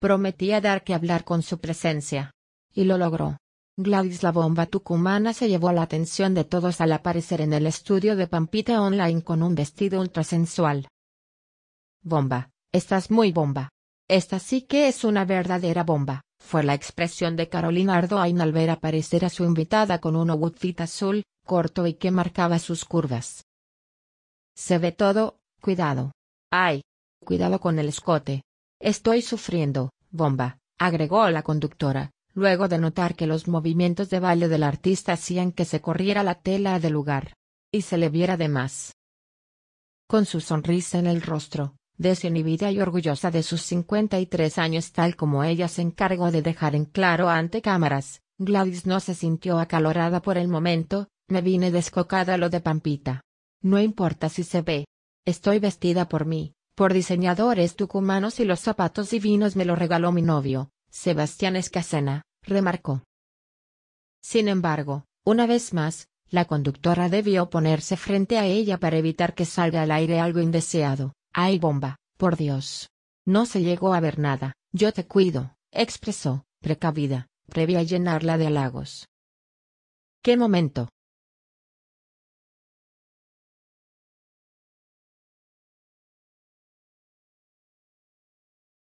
prometía dar que hablar con su presencia. Y lo logró. Gladys la bomba tucumana se llevó la atención de todos al aparecer en el estudio de Pampita Online con un vestido ultrasensual. Bomba, estás muy bomba. Esta sí que es una verdadera bomba, fue la expresión de Carolina Ardoain al ver aparecer a su invitada con un outfit azul, corto y que marcaba sus curvas. Se ve todo, cuidado. Ay, cuidado con el escote. Estoy sufriendo, bomba, agregó la conductora, luego de notar que los movimientos de baile del artista hacían que se corriera la tela del lugar. Y se le viera de más. Con su sonrisa en el rostro, desinhibida y orgullosa de sus cincuenta y tres años tal como ella se encargó de dejar en claro ante cámaras, Gladys no se sintió acalorada por el momento, me vine descocada lo de Pampita. No importa si se ve. Estoy vestida por mí, por diseñadores tucumanos y los zapatos divinos me lo regaló mi novio, Sebastián Escacena, remarcó. Sin embargo, una vez más, la conductora debió ponerse frente a ella para evitar que salga al aire algo indeseado. ¡Ay bomba! Por Dios. No se llegó a ver nada. Yo te cuido, expresó, precavida, previa a llenarla de halagos. ¿Qué momento?